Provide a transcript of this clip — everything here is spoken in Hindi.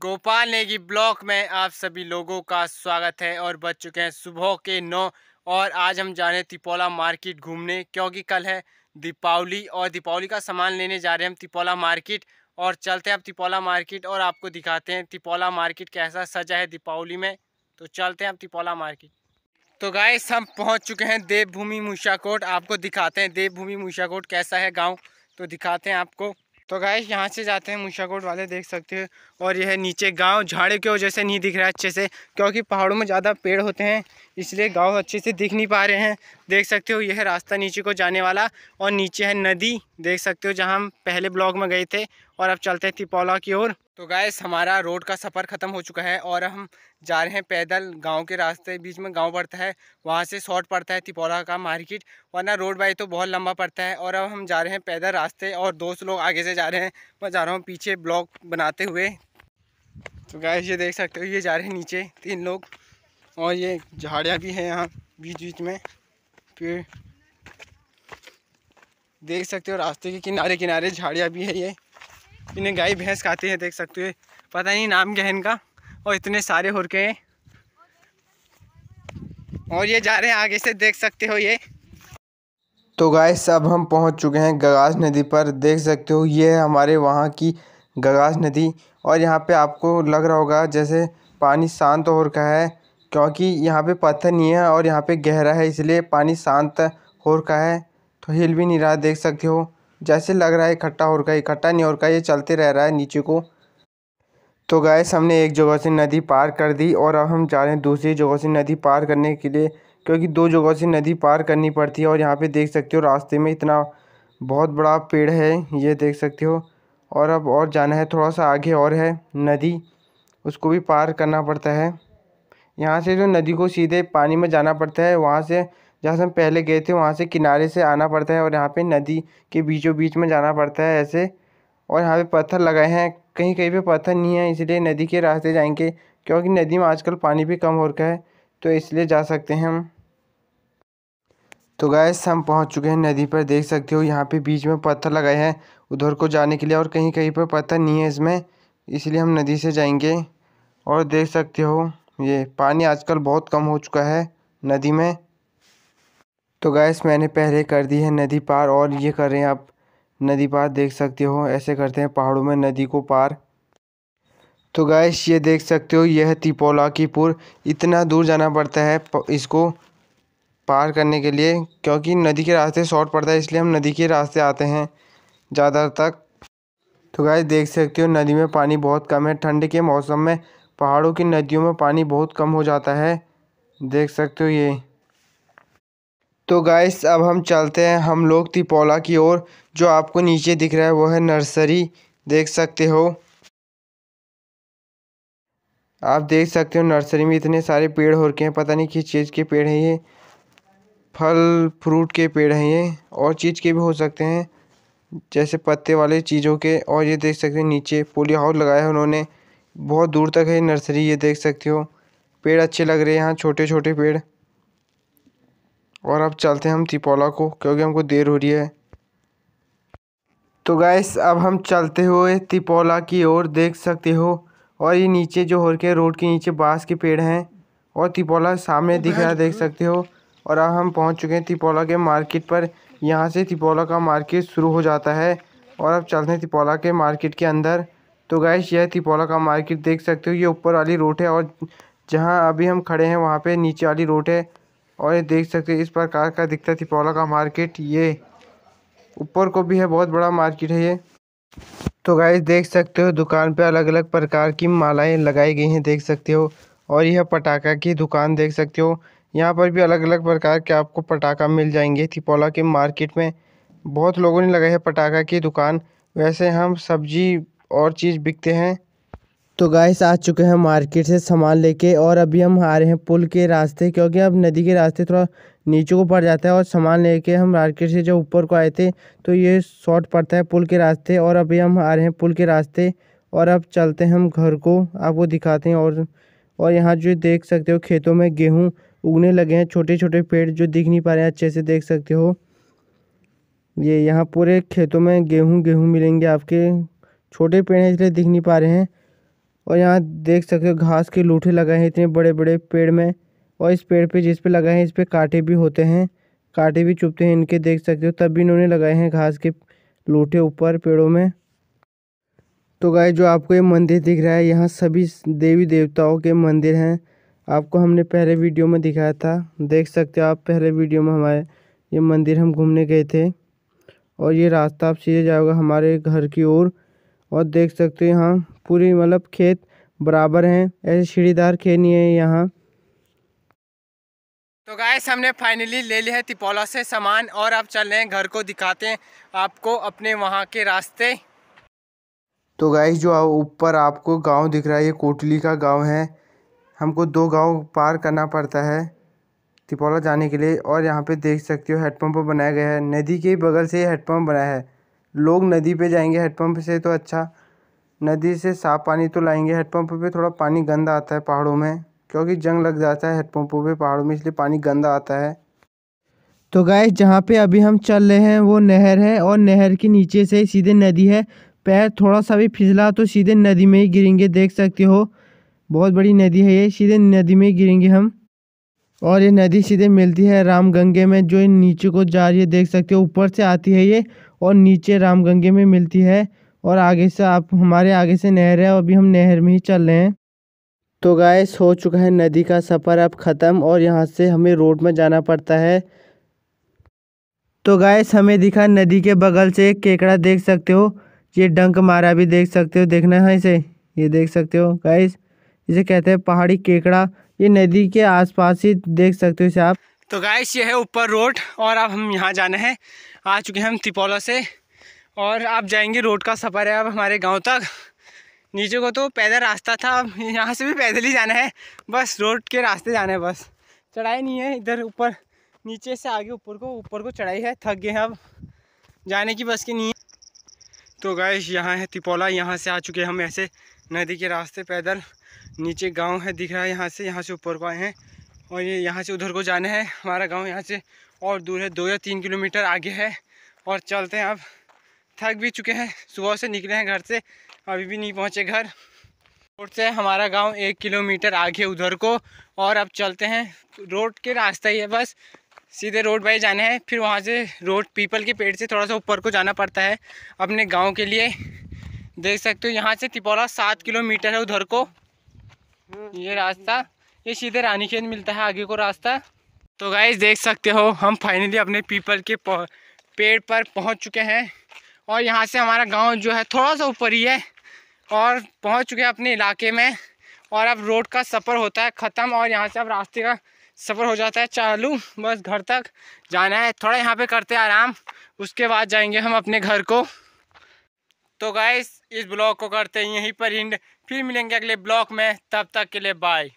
गोपाल नेगी ब्लॉक में आप सभी लोगों का स्वागत है और बज चुके हैं सुबह के नौ और आज हम जा रहे हैं तिपोला मार्केट घूमने क्योंकि कल है दीपावली और दीपावली का सामान लेने जा रहे हैं हम तिपोला मार्केट और चलते हैं अब तिपोला मार्केट और आपको दिखाते हैं तिपोला मार्केट कैसा सजा है दीपावली में तो चलते हैं अब तिपोला मार्केट तो गाय हम पहुँच चुके हैं देवभूमि मूषाकोट आपको दिखाते हैं देवभूमि मूषाकोट कैसा है गाँव तो दिखाते हैं आपको तो गाइस यहाँ से जाते हैं मूषाकोट वाले देख सकते हो और यह नीचे गांव झाड़े की वजह से नहीं दिख रहा है अच्छे से क्योंकि पहाड़ों में ज़्यादा पेड़ होते हैं इसलिए गांव अच्छे से दिख नहीं पा रहे हैं देख सकते हो यह रास्ता नीचे को जाने वाला और नीचे है नदी देख सकते हो जहाँ हम पहले ब्लॉग में गए थे और अब चलते हैं तिपौला की ओर तो गैस हमारा रोड का सफ़र ख़त्म हो चुका है और हम जा रहे हैं पैदल गांव के रास्ते बीच में गांव पड़ता है वहां से शॉर्ट पड़ता है तिपौरा का मार्केट वरना रोड बाई तो बहुत लंबा पड़ता है और अब हम जा रहे हैं पैदल रास्ते और दोस्त लोग आगे से जा रहे हैं मैं जा रहा हूँ पीछे ब्लॉक बनाते हुए तो गैस ये देख सकते हो ये जा रहे हैं नीचे तीन लोग और ये झाड़ियाँ भी हैं यहाँ बीच बीच में फिर देख सकते हो रास्ते के किनारे किनारे झाड़ियाँ भी है ये इन्हें गाय भैंस खाते हैं देख सकते हो पता नहीं नाम क्या है इनका और इतने सारे हुरके हैं और ये जा रहे हैं आगे से देख सकते हो ये तो गाइस अब हम पहुंच चुके हैं गगास नदी पर देख सकते हो ये है हमारे वहाँ की गगास नदी और यहाँ पे आपको लग रहा होगा जैसे पानी शांत हो रखा है क्योंकि यहाँ पे पत्थर नहीं है और यहाँ पे गहरा है इसलिए पानी शांत हो रखा है तो हिल भी नहीं रहा देख सकते हो जैसे लग रहा है इकट्ठा हो का है इकट्ठा नहीं हो का ये चलते रह रहा है नीचे को तो गाय हमने एक जगह से नदी पार कर दी और अब हम जा रहे हैं दूसरी जगह से नदी पार करने के लिए क्योंकि दो जगह से नदी पार करनी पड़ती है और यहाँ पे देख सकते हो रास्ते में इतना बहुत बड़ा पेड़ है ये देख सकते हो और अब और जाना है थोड़ा सा आगे और है नदी उसको भी पार करना पड़ता है यहाँ से जो नदी को सीधे पानी में जाना पड़ता है वहाँ से जहाँ से हम पहले गए थे वहाँ से किनारे से आना पड़ता है और यहाँ पे नदी के बीचों बीच में जाना पड़ता है ऐसे और यहाँ पे पत्थर लगाए हैं कहीं कहीं पे पत्थर नहीं है इसलिए नदी के रास्ते जाएंगे क्योंकि नदी में आजकल पानी भी कम हो रखा है तो इसलिए जा सकते हैं हम तो गैस हम पहुँच चुके हैं नदी पर देख सकते हो यहाँ पर बीच में पत्थर लगाए हैं उधर को जाने के लिए और कहीं कहीं पर पत्थर नहीं है इसमें इसलिए हम नदी से जाएंगे और देख सकते हो ये पानी आजकल बहुत कम हो चुका है नदी में तो गैस मैंने पहले कर दी है नदी पार और ये कर रहे हैं आप नदी पार देख सकते हो ऐसे करते हैं पहाड़ों में नदी को पार तो गैस ये देख सकते हो यह तिपोला की पुर इतना दूर जाना पड़ता है इसको पार करने के लिए क्योंकि नदी के रास्ते शॉर्ट पड़ता है इसलिए हम नदी के रास्ते आते हैं ज़्यादा तक तो गैस देख सकते हो नदी में पानी बहुत कम है ठंड के मौसम में पहाड़ों की नदियों में पानी बहुत कम हो जाता है देख सकते हो ये तो गाइस अब हम चलते हैं हम लोग तिपोला की ओर जो आपको नीचे दिख रहा है वो है नर्सरी देख सकते हो आप देख सकते हो नर्सरी में इतने सारे पेड़ हो रखे हैं पता नहीं किस चीज़ के पेड़ हैं ये फल फ्रूट के पेड़ हैं ये और चीज़ के भी हो सकते हैं जैसे पत्ते वाले चीज़ों के और ये देख सकते हैं नीचे पोलियो हाउस लगाया है उन्होंने बहुत दूर तक है नर्सरी ये देख सकते हो पेड़ अच्छे लग रहे हैं यहाँ छोटे छोटे पेड़ और अब चलते हैं हम तिपोला को क्योंकि हमको देर हो रही है तो गैस अब हम चलते हुए तिपोला की ओर देख सकते हो और ये नीचे जो हो रखे रोड के नीचे बांस के पेड़ हैं और तिपोला सामने तो दिख रहा है देख सकते हो और अब हम पहुंच चुके हैं तिपोला के मार्केट पर यहाँ से तिपोला का मार्केट शुरू हो जाता है और अब चलते हैं तिपोला के मार्केट के अंदर तो गैस यह तिपोला का मार्केट देख सकते हो ये ऊपर वाली रोड है और जहाँ अभी हम खड़े हैं वहाँ पर नीचे वाली रोड है और ये देख सकते हैं इस प्रकार का दिखता है तिपौला का मार्केट ये ऊपर को भी है बहुत बड़ा मार्केट है ये तो गाइस देख सकते हो दुकान पे अलग अलग प्रकार की मालाएं लगाई गई हैं देख सकते हो और यह पटाखा की दुकान देख सकते हो यहाँ पर भी अलग अलग प्रकार के आपको पटाखा मिल जाएंगे तिपौला के मार्केट में बहुत लोगों ने लगाई है पटाखा की दुकान वैसे हम सब्जी और चीज़ बिकते हैं तो गाइस आ चुके हैं मार्केट से सामान लेके और अभी हम आ रहे हैं पुल के रास्ते क्योंकि अब नदी के रास्ते थोड़ा नीचे को पड़ जाता है और सामान लेके हम मार्केट से जब ऊपर को आए थे तो ये शॉर्ट पड़ता है पुल के रास्ते और अभी हम आ रहे हैं पुल के रास्ते और अब चलते हैं हम घर को आपको दिखाते हैं और और यहाँ जो देख सकते हो खेतों में गेहूँ उगने लगे हैं छोटे छोटे पेड़ जो दिख नहीं पा रहे हैं अच्छे से देख सकते हो ये यहाँ पूरे खेतों में गेहूँ गेहूँ मिलेंगे आपके छोटे पेड़ हैं इसलिए दिख नहीं पा रहे हैं और यहाँ देख सकते हो घास के लूठे लगाए हैं इतने बड़े बड़े पेड़ में और इस पेड़ पे जिस पे लगाए हैं इस पे कांटे भी होते हैं कांटे भी चुभते हैं इनके देख सकते हो तब भी इन्होंने लगाए हैं घास के लूठे ऊपर पेड़ों में तो गाय जो आपको ये मंदिर दिख रहा है यहाँ सभी देवी देवताओं के मंदिर हैं आपको हमने पहले वीडियो में दिखाया था देख सकते हो आप पहले वीडियो में हमारे ये मंदिर हम घूमने गए थे और ये रास्ता आप सीधे जाओगे हमारे घर की ओर और देख सकते हो यहाँ पूरी मतलब खेत बराबर हैं ऐसे सीढ़ीदार खेत नहीं है यहाँ तो गाइस हमने फाइनली ले लिया है तिपोला से सामान और अब चल रहे हैं घर को दिखाते हैं आपको अपने वहाँ के रास्ते तो गाइस जो ऊपर आपको गांव दिख रहा है ये कोटली का गांव है हमको दो गांव पार करना पड़ता है तिपोला जाने के लिए और यहाँ पे देख सकते हो हेडपम्प बनाया गया है नदी के बगल से हेडपम्प बनाया है लोग नदी पे जाएंगे हेडपम्प से तो अच्छा नदी से साफ़ पानी तो लाएंगे हेडपम्प पे थोड़ा पानी गंदा आता है पहाड़ों में क्योंकि जंग लग जाता है हेडपम्पों पे पहाड़ों में इसलिए पानी गंदा आता है तो गाय जहाँ पे अभी हम चल रहे हैं वो नहर है और नहर के नीचे से सीधे नदी है पैर थोड़ा सा भी फिसला तो सीधे नदी में ही गिरेंगे देख सकते हो बहुत बड़ी नदी है ये सीधे नदी में गिरेंगे हम और ये नदी सीधे मिलती है राम गंगे में जो नीचे को जा रही है देख सकते हो ऊपर से आती है ये और नीचे राम गंगे में मिलती है और आगे से आप हमारे आगे से नहर है और अभी हम नहर में ही चल रहे हैं तो गायस हो चुका है नदी का सफ़र अब ख़त्म और यहाँ से हमें रोड में जाना पड़ता है तो गायस हमें दिखा नदी के बगल से एक केकड़ा देख सकते हो ये डंक मारा भी देख सकते हो देखना है इसे ये देख सकते हो गायस इसे कहते हैं पहाड़ी केकड़ा ये नदी के आसपास ही देख सकते हो इसे आप तो गाइस ये है ऊपर रोड और अब हम यहाँ जाना है आ चुके हैं हम तिपौला से और आप जाएंगे रोड का सफ़र है अब हमारे गांव तक नीचे को तो पैदल रास्ता था अब यहाँ से भी पैदल ही जाना है बस रोड के रास्ते जाना है बस चढ़ाई नहीं है इधर ऊपर नीचे से आगे ऊपर को ऊपर को चढ़ाई है थक गए हैं अब जाने की बस की नहीं तो गाइस यहाँ है तिपौला यहाँ से आ चुके हैं हम ऐसे नदी के रास्ते पैदल नीचे गाँव है दिख रहा है यहाँ से यहाँ से ऊपर को आए हैं और ये यहाँ से उधर को जाना है हमारा गांव यहाँ से और दूर है दो या तीन किलोमीटर आगे है और चलते हैं अब थक भी चुके हैं सुबह से निकले हैं घर से अभी भी नहीं पहुँचे घर रोड से हमारा गांव एक किलोमीटर आगे उधर को और अब चलते हैं रोड के रास्ता ही है बस सीधे रोड बाई जाना है फिर वहाँ से रोड पीपल के पेड़ से थोड़ा सा ऊपर को जाना पड़ता है अपने गाँव के लिए देख सकते हो यहाँ से तिपौरा सात किलोमीटर है उधर को ये रास्ता ये सीधे रानी खेत मिलता है आगे को रास्ता तो गाइज देख सकते हो हम फाइनली अपने पीपल के पेड़ पर पहुंच चुके हैं और यहाँ से हमारा गांव जो है थोड़ा सा ऊपर ही है और पहुंच चुके हैं अपने इलाके में और अब रोड का सफ़र होता है ख़त्म और यहाँ से अब रास्ते का सफ़र हो जाता है चालू बस घर तक जाना है थोड़ा यहाँ पे करते हैं आराम उसके बाद जाएंगे हम अपने घर को तो गाय इस ब्लॉग को करते हैं यहीं पर इंड फिर मिलेंगे अगले ब्लॉग में तब तक के लिए बाय